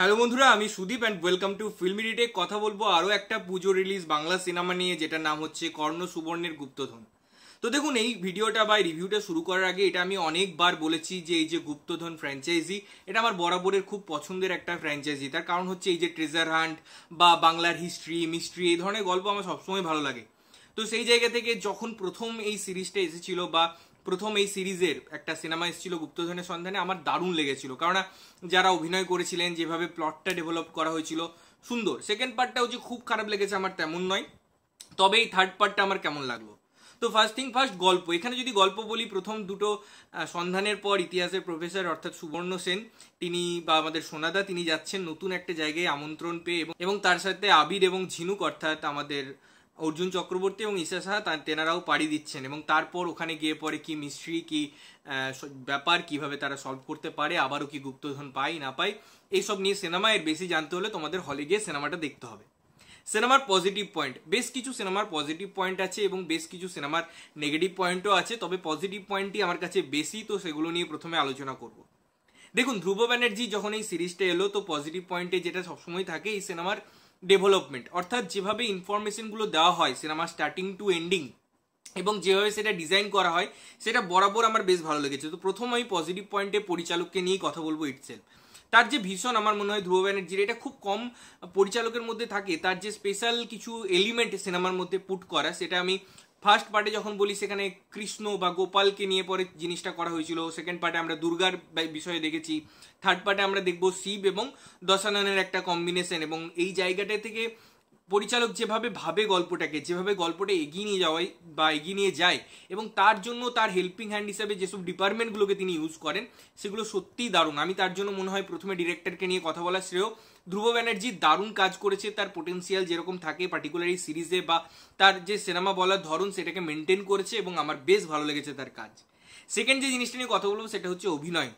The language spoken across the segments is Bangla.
হ্যালো বন্ধুরা আমি Sudip and welcome to film ডিটে কথা বলবো আরও একটা পুজো রিলিজ বাংলা সিনেমা নিয়ে যেটার নাম হচ্ছে কর্ণ সুবর্ণের গুপ্তধন তো দেখুন এই ভিডিওটা বা রিভিউটা শুরু করার আগে এটা আমি অনেকবার বলেছি যে এই যে গুপ্তধন ফ্র্যাঞ্চাইজি এটা আমার বরাবরের খুব পছন্দের একটা ফ্র্যাঞ্চাইজি তার কারণ হচ্ছে এই যে ট্রেজার হান্ট বা বাংলার হিস্ট্রি মিস্ট্রি এই ধরনের গল্প আমার সবসময় ভালো লাগে তো সেই জায়গা থেকে যখন প্রথম এই সিরিজটা এসেছিল বা প্রথম এই সিরিজের একটা সিনেমা এসেছিল গুপ্তধনের সন্ধানে আমার দারুণ লেগেছিল কারণ যারা অভিনয় করেছিলেন যেভাবে প্লটটা ডেভেলপ করা হয়েছিল সুন্দর সেকেন্ড পার্টটাও যে খুব খারাপ লেগেছে আমার তেমন নয় তবে এই থার্ড পার্টটা আমার কেমন লাগলো তো ফার্স্ট থিং ফার্স্ট গল্প এখানে যদি গল্প বলি প্রথম দুটো সন্ধানের পর ইতিহাসের প্রফেসর অর্থাৎ সুবর্ণ সেন তিনি বা আমাদের সোনাদা তিনি যাচ্ছেন নতুন একটা জায়গায় আমন্ত্রণ পেয়ে এবং তার সাথে আবির এবং ঝিনুক অর্থাৎ আমাদের অর্জুন চক্রবর্তী এবং ঈশা সাহা তার তেনারাও পাড়ি দিচ্ছেন এবং তারপর ওখানে গিয়ে পরে কি মিস্ট্রি কি ব্যাপার কিভাবে তারা সলভ করতে পারে আবারও কি গুপ্তধন পাই না পাই এইসব নিয়ে সিনেমা এর বেশি জানতে হলে তোমাদের হলে গিয়ে সিনেমাটা দেখতে হবে সিনেমার পজিটিভ পয়েন্ট বেশ কিছু সিনেমার পজিটিভ পয়েন্ট আছে এবং বেশ কিছু সিনেমার নেগেটিভ পয়েন্টও আছে তবে পজিটিভ পয়েন্টটি আমার কাছে বেশি তো সেগুলো নিয়ে প্রথমে আলোচনা করব দেখুন ধ্রুব ব্যানার্জি যখন এই সিরিজটা এলো তো পজিটিভ পয়েন্টে যেটা সবসময় থাকে এই সিনেমার ডেভেলপমেন্ট অর্থাৎ যেভাবে ইনফরমেশনগুলো দেওয়া হয় সিনেমা স্টার্টিং টু এন্ডিং এবং যেভাবে সেটা ডিজাইন করা হয় সেটা বরাবর আমার বেশ ভালো লেগেছে তো প্রথম আমি পজিটিভ পয়েন্টে পরিচালককে নিয়েই কথা বলবো ইটসেল তার যে ভীষণ আমার মনে হয় ধ্রুব ব্যানার্জির এটা খুব কম পরিচালকের মধ্যে থাকে তার যে স্পেশাল কিছু এলিমেন্ট সিনেমার মধ্যে পুট করা সেটা আমি ফার্স্ট পার্টে যখন বলি সেখানে কৃষ্ণ বা গোপালকে নিয়ে পরে জিনিসটা করা হয়েছিল সেকেন্ড পার্টে আমরা দুর্গার বিষয়ে দেখেছি থার্ড পার্টে আমরা দেখব শিব এবং দশাননের একটা কম্বিনেশন এবং এই জায়গাটা থেকে পরিচালক যেভাবে ভাবে গল্পটাকে যেভাবে গল্পটা এগিয়ে নিয়ে যাওয়ায় বা এগিয়ে নিয়ে যায় এবং তার জন্য তার হেল্পিং হ্যান্ড হিসাবে যেসব ডিপার্টমেন্টগুলোকে তিনি ইউজ করেন সেগুলো সত্যিই দারুণ আমি তার জন্য মনে হয় প্রথমে ডিরেক্টরকে নিয়ে কথা বলা শ্রেয় ধ্রুব ব্যানার্জি দারুণ কাজ করেছে তার পোটেন্সিয়াল যেরকম থাকে পার্টিকুলারি সিরিজে বা তার যে সিনেমা বলার ধরন সেটাকে মেনটেন করেছে এবং আমার বেশ ভালো লেগেছে তার কাজ সেকেন্ড যে জিনিসটা নিয়ে কথা বলবো সেটা হচ্ছে অভিনয়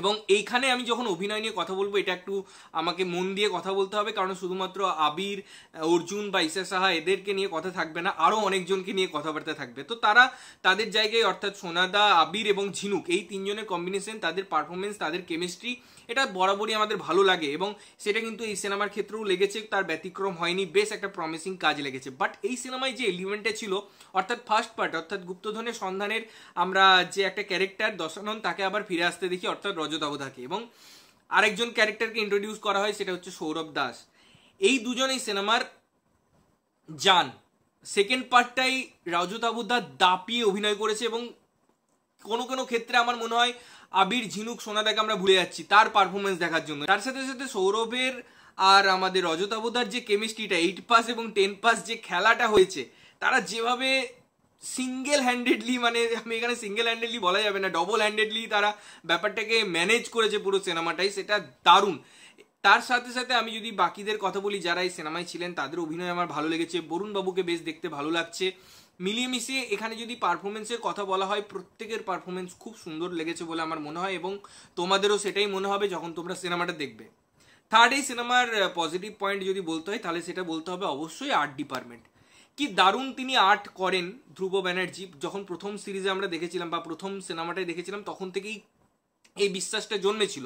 এবং এইখানে আমি যখন অভিনয় নিয়ে কথা বলবো এটা একটু আমাকে মন দিয়ে কথা বলতে হবে কারণ শুধুমাত্র আবির অর্জুন বা ইসা সাহা এদেরকে নিয়ে কথা থাকবে না আরও অনেকজনকে নিয়ে কথাবার্তা থাকবে তো তারা তাদের জায়গায় অর্থাৎ সোনাদা আবির এবং ঝিনুক এই তিনজনের কম্বিনেশন তাদের পারফরমেন্স তাদের কেমিস্ট্রি এটা বরাবরই আমাদের ভালো লাগে এবং সেটা কিন্তু এই সিনেমার ক্ষেত্রেও লেগেছে তার ব্যতিক্রম হয়নি বেশ একটা প্রমিসিং কাজ লেগেছে বাট এই সিনেমায় যে এলিমেন্টটা ছিল অর্থাৎ ফার্স্ট পার্ট অর্থাৎ গুপ্তধনের সন্ধানের আমরা যে একটা ক্যারেক্টার দশানন তাকে আবার ফিরে আসতে দেখি অর্থাৎ ক্যারেক্টার রজতাভ থাকে এবং আরেকজন ক্যারেক্টারকে ইন্ট্রোডিউস করা হয় সেটা হচ্ছে সৌরভ দাস এই দুজন এই সিনেমার যান সেকেন্ড পার্টটাই রাজু তাবুদা দাপিয়ে অভিনয় করেছে এবং কোনো কোনো ক্ষেত্রে আমার মনে হয় আবির ঝিনুক সোনাদাকে আমরা ভুলে যাচ্ছি তার পারফরমেন্স দেখার জন্য তার সাথে সাথে সৌরভের আর আমাদের রজতাবুদার যে কেমিস্ট্রিটা এইট পাস এবং টেন পাস যে খেলাটা হয়েছে তারা যেভাবে সিঙ্গেল হ্যান্ডেডলি মানে আমি এখানে সিঙ্গেল হ্যান্ডেডলি বলা যাবে না ডবল হ্যান্ডেডলি তারা ব্যাপারটাকে ম্যানেজ করেছে পুরো সিনেমাটাই সেটা দারুণ তার সাথে সাথে আমি যদি বাকিদের কথা বলি যারা এই সিনেমায় ছিলেন তাদের অভিনয় আমার ভালো লেগেছে বরুণ বাবুকে বেশ দেখতে ভালো লাগছে মিলিয়ে মিশিয়ে এখানে যদি পারফরমেন্সের কথা বলা হয় প্রত্যেকের পারফরমেন্স খুব সুন্দর লেগেছে বলে আমার মনে হয় এবং তোমাদেরও সেটাই মনে হবে যখন তোমরা সিনেমাটা দেখবে থার্ড এই সিনেমার পজিটিভ পয়েন্ট যদি বলতে হয় তাহলে সেটা বলতে হবে অবশ্যই আর্ট ডিপার্টমেন্ট কি দারুণ তিনি আর্ট করেন ধ্রুব ব্যানার্জি যখন প্রথম সিরিজে আমরা দেখেছিলাম বা প্রথম সিনেমাটাই দেখেছিলাম তখন থেকেই এই বিশ্বাসটা জন্মেছিল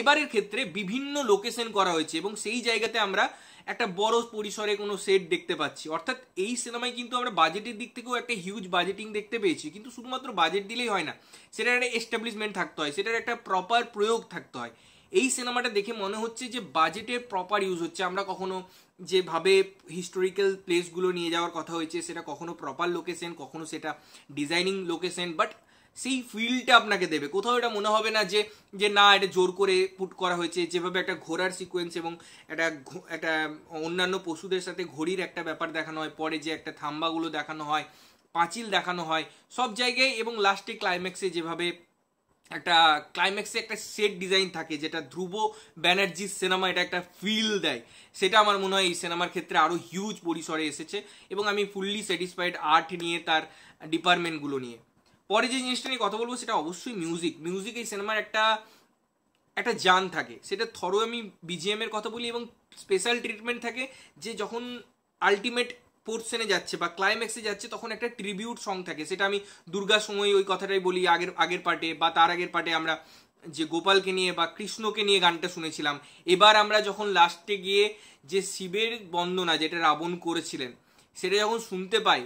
এবারের ক্ষেত্রে বিভিন্ন লোকেশন করা হয়েছে এবং সেই জায়গাতে আমরা একটা বড় পরিসরে কোনো সেট দেখতে পাচ্ছি অর্থাৎ এই সিনেমায় কিন্তু আমরা বাজেটের দিক থেকেও একটা হিউজ বাজেটিং দেখতে পেয়েছি কিন্তু শুধুমাত্র বাজেট দিলেই হয় না সেটার একটা এস্টাবলিশমেন্ট থাকতে হয় সেটার একটা প্রপার প্রয়োগ থাকতে হয় এই সিনেমাটা দেখে মনে হচ্ছে যে বাজেটের প্রপার ইউজ হচ্ছে আমরা কখনো যেভাবে হিস্টোরিক্যাল প্লেসগুলো নিয়ে যাওয়ার কথা হয়েছে সেটা কখনো প্রপার লোকেশন কখনো সেটা ডিজাইনিং লোকেশন বাট সেই ফিলটা আপনাকে দেবে কোথাও এটা মনে হবে না যে যে না এটা জোর করে পুট করা হয়েছে যেভাবে একটা ঘোড়ার সিকোয়েন্স এবং একটা একটা অন্যান্য পশুদের সাথে ঘড়ির একটা ব্যাপার দেখানো হয় পরে যে একটা থাম্বাগুলো দেখানো হয় পাঁচিল দেখানো হয় সব জায়গায় এবং লাস্টে ক্লাইম্যাক্সে যেভাবে একটা ক্লাইম্যাক্সে একটা সেট ডিজাইন থাকে যেটা ধ্রুব ব্যানার্জির সিনেমা এটা একটা ফিল দেয় সেটা আমার মনে হয় এই সিনেমার ক্ষেত্রে আরও হিউজ পরিসরে এসেছে এবং আমি ফুললি স্যাটিসফাইড আর্ট নিয়ে তার ডিপার্টমেন্টগুলো নিয়ে পরে যে জিনিসটা নিয়ে কথা বলবো সেটা অবশ্যই মিউজিক মিউজিক এই সিনেমার একটা একটা যান থাকে সেটা থরো আমি বিজিএমের কথা বলি এবং স্পেশাল ট্রিটমেন্ট থাকে যে যখন আলটিমেট পোর্শনে যাচ্ছে বা ক্লাইম্যাক্সে যাচ্ছে তখন একটা ট্রিবিউট সং থাকে সেটা আমি দুর্গা সময় ওই কথাটাই বলি আগের আগের পার্টে বা তার আগের পার্টে আমরা যে গোপালকে নিয়ে বা কৃষ্ণকে নিয়ে গানটা শুনেছিলাম এবার আমরা যখন লাস্টে গিয়ে যে শিবের বন্দনা যেটা রাবণ করেছিলেন সেটা যখন শুনতে পাই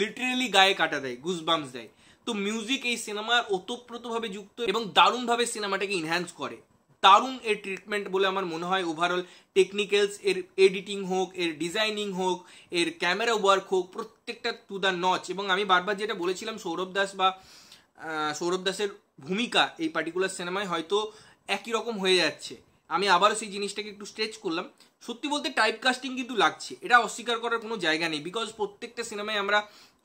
লিটারেলি গায়ে কাটা দেয় গুজবামস দেয় তো মিউজিক এই সিনেমার ওতপ্রোতভাবে যুক্ত এবং দারুণভাবে সিনেমাটাকে ইনহ্যান্স করে দারুণ এর ট্রিটমেন্ট বলে আমার মনে হয় ওভারঅল টেকনিক্যালস এর এডিটিং হোক এর ডিজাইনিং হোক এর ক্যামেরা ওয়ার্ক হোক প্রত্যেকটা টু দ্য নচ এবং আমি বারবার যেটা বলেছিলাম সৌরভ দাস বা সৌরভ দাসের ভূমিকা এই পার্টিকুলার সিনেমায় হয়তো একই রকম হয়ে যাচ্ছে আমি আবারও সেই জিনিসটাকে একটু স্ট্রেচ করলাম সত্যি বলতে টাইপ কাস্টিং কিন্তু লাগছে এটা অস্বীকার করার কোনো জায়গা নেই বিকজ প্রত্যেকটা সিনেমায় আমরা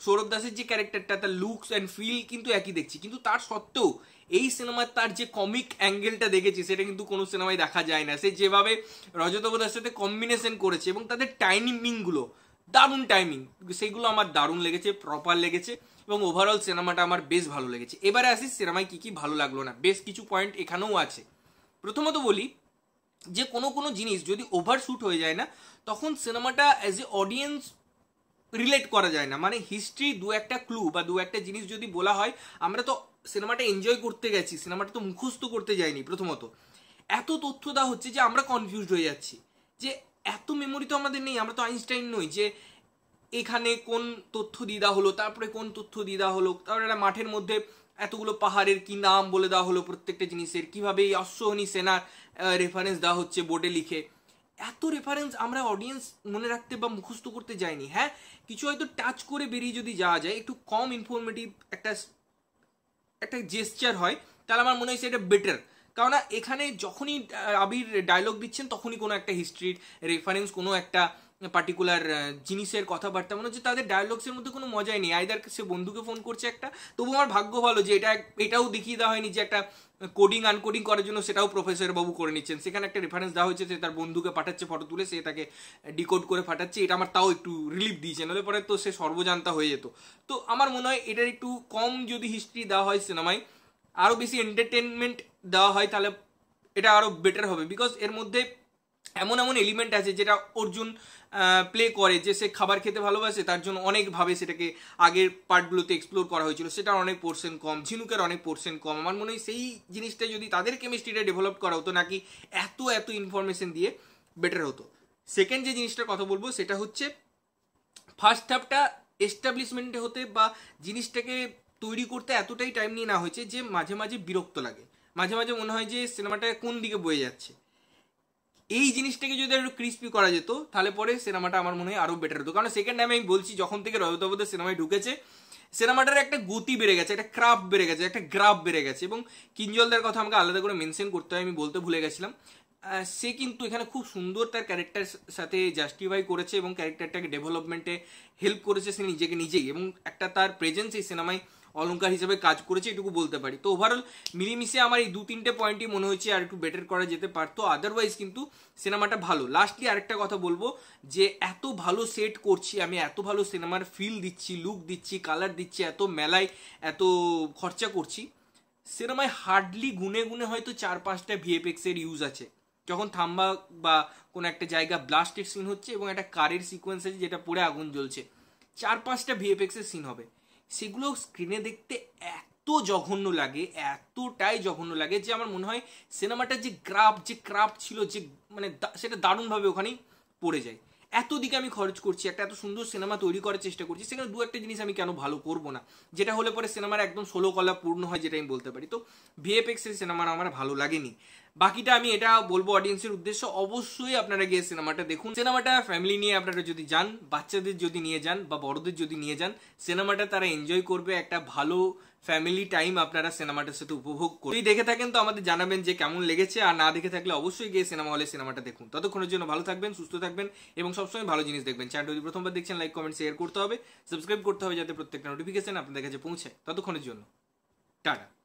সৌরভ দাসের যে ক্যারেক্টারটা তার লুকস অ্যান্ড ফিল কিন্তু একই দেখছি কিন্তু তার সত্ত্বেও এই সিনেমার তার যে কমিক অ্যাঙ্গেলটা দেখেছি সেটা কিন্তু কোনো সিনেমায় দেখা যায় না সে যেভাবে রজতব দাসের সাথে কম্বিনেশন করেছে এবং তাদের টাইমিংগুলো দারুণ টাইমিং সেইগুলো আমার দারুণ লেগেছে প্রপার লেগেছে এবং ওভারঅল সিনেমাটা আমার বেশ ভালো লেগেছে এবারে আসি সিনেমায় কী কী ভালো লাগলো না বেশ কিছু পয়েন্ট এখানেও আছে প্রথমত বলি যে কোনো কোনো জিনিস যদি ওভার শ্যুট হয়ে যায় না তখন সিনেমাটা অ্যাজ এ অডিয়েন্স রিলেট করা যায় না মানে হিস্ট্রি দু একটা ক্লু বা দু একটা জিনিস যদি বলা হয় আমরা তো সিনেমাটা এনজয় করতে গেছি সিনেমাটা তো মুখস্থ করতে যাইনি প্রথমত এত তথ্য দেওয়া হচ্ছে যে আমরা কনফিউজড হয়ে যাচ্ছি যে এত মেমোরি তো আমাদের নেই আমরা তো আইনস্টাইন নই যে এখানে কোন তথ্য দিদা হলো তারপরে কোন তথ্য দিদা হলো তারপরে একটা মাঠের মধ্যে এতগুলো পাহাড়ের কি নাম বলে দেওয়া হলো প্রত্যেকটা জিনিসের কিভাবে এই অশ্বহনী সেনার রেফারেন্স দেওয়া হচ্ছে বোর্ডে লিখে এত রেফারেন্স আমরা অডিয়েন্স মনে রাখতে বা মুখস্থ করতে যাইনি হ্যাঁ কিছু হয়তো টাচ করে বেরিয়ে যদি যাওয়া যায় একটু কম ইনফরমেটিভ একটা একটা জেস্টার হয় তাহলে আমার মনে হয় সেটা বেটার কেননা এখানে যখনই আবির ডায়লগ দিচ্ছেন তখনই কোনো একটা হিস্ট্রির রেফারেন্স কোনো একটা পার্টিকুলার uh, জিনিসের কথাবার্তা মনে হচ্ছে তাদের ডায়ালগসের মধ্যে কোনো মজাই নেই আইদার সে বন্ধুকে ফোন করছে একটা তবু আমার ভাগ্য ভালো যে এটা এটাও দেখিয়ে দেওয়া হয়নি যে একটা কোডিং আনকোডিং করার জন্য সেটাও প্রফেসর বাবু করে নিচ্ছেন সেখানে একটা রেফারেন্স দেওয়া হয়েছে যে তার বন্ধুকে পাঠাচ্ছে ফটো তুলে সে তাকে ডিকোড করে পাঠাচ্ছে এটা আমার তাও একটু রিলিফ দিয়েছে নাহলে পরে তো সে সর্বজান্তা হয়ে যেত তো আমার মনে হয় এটার একটু কম যদি হিস্ট্রি দেওয়া হয় সিনেমায় আরও বেশি এন্টারটেনমেন্ট দেওয়া হয় তাহলে এটা আরও বেটার হবে বিকজ এর মধ্যে এমন এমন এলিমেন্ট আছে যেটা অর্জুন প্লে করে যে সে খাবার খেতে ভালোবাসে তার জন্য অনেকভাবে সেটাকে আগের পার্টগুলোতে এক্সপ্লোর করা হয়েছিল সেটা অনেক পোর্শন কম ঝিনুকের অনেক পোর্শন কম আমার মনে হয় সেই জিনিসটা যদি তাদের কেমিস্ট্রিটা ডেভেলপ করা হতো নাকি এত এত ইনফরমেশন দিয়ে বেটার হতো সেকেন্ড যে জিনিসটার কথা বলবো সেটা হচ্ছে ফার্স্ট হাফটা এস্টাবলিশমেন্টে হতে বা জিনিসটাকে তৈরি করতে এতটাই টাইম নিয়ে না হয়েছে যে মাঝে মাঝে বিরক্ত লাগে মাঝে মাঝে মনে হয় যে সিনেমাটা কোন দিকে বয়ে যাচ্ছে এই জিনিসটাকে যদি একটু ক্রিস্পি করা যেত তাহলে পরে সিনেমাটা আমার মনে হয় আরও বেটার হতো কারণ সেকেন্ড টাইমে আমি বলছি যখন থেকে রজতাবদের সিনেমায় ঢুকেছে সিনেমাটার একটা গতি বেড়ে গেছে একটা ক্রাফ বেড়ে গেছে একটা গ্রাফ বেড়ে গেছে এবং কিঞ্জলদের কথা আমাকে আলাদা করে মেনশন করতে হয় আমি বলতে ভুলে গেছিলাম সে কিন্তু এখানে খুব সুন্দর তার ক্যারেক্টার সাথে জাস্টিফাই করেছে এবং ক্যারেক্টারটাকে ডেভেলপমেন্টে হেল্প করেছে সে নিজেকে নিজেই এবং একটা তার প্রেজেন্স এই সিনেমায় অলঙ্কার হিসেবে কাজ করেছে এটুকু বলতে পারি তো ওভারঅল মিলিমিশে আমার এই দু তিনটে পয়েন্টই মনে হয়েছে আর একটু বেটার করা যেতে পারতো আদারওয়াইজ কিন্তু সিনেমাটা ভালো লাস্টলি আরেকটা কথা বলবো যে এত ভালো সেট করছি আমি এত ভালো সিনেমার ফিল দিচ্ছি লুক দিচ্ছি কালার দিচ্ছি এত মেলায় এত খরচা করছি সিনেমায় হার্ডলি গুনে গুনে হয়তো চার পাঁচটা ভিএফএক্সের ইউজ আছে যখন থাম্বা বা কোনো একটা জায়গা ব্লাস্টের সিন হচ্ছে এবং একটা কারের সিকোয়েন্স আছে যেটা পরে আগুন জ্বলছে চার পাঁচটা ভিএফএক্সের সিন হবে সেগুলো স্ক্রিনে দেখতে এত জঘন্য লাগে এতটাই জঘন্য লাগে যে আমার মনে হয় সিনেমাটার যে গ্রাফ যে ক্রাফ ছিল যে মানে সেটা দারুণভাবে ওখানেই পড়ে যায় এত দিকে আমি খরচ করছি একটা এত সুন্দর সিনেমা তৈরি করার চেষ্টা করছি সেখানে দু একটা জিনিস আমি কেন ভালো করবো না যেটা হলে পরে সিনেমার একদম ষোলো কলা পূর্ণ হয় যেটা আমি বলতে পারি তো ভিএফএক্স সিনেমাটা আমার ভালো লাগেনি বাকিটা আমি এটা বলবো অডিয়েন্সের উদ্দেশ্য অবশ্যই আপনারা গিয়ে সিনেমাটা দেখুন সিনেমাটা ফ্যামিলি নিয়ে আপনারা যদি যান বাচ্চাদের যদি নিয়ে যান বা বড়দের যদি নিয়ে যান সিনেমাটা তারা এনজয় করবে একটা ভালো ফ্যামিলি টাইম আপনারা সিনেমাটার সাথে উপভোগ করুন যদি দেখে থাকেন তো আমাদের জানাবেন যে কেমন লেগেছে আর না দেখে থাকলে অবশ্যই গিয়ে সিনেমা হলে সিনেমাটা দেখুন ততক্ষণের জন্য ভালো থাকবেন সুস্থ থাকবেন এবং সবসময় ভালো জিনিস দেখবেন চ্যানেল যদি প্রথমবার দেখছেন লাইক কমেন্ট শেয়ার করতে হবে সাবস্ক্রাইব করতে হবে যাতে প্রত্যেকটা নোটিফিকেশন আপনাদের কাছে পৌঁছে ততক্ষণের জন্য টাটা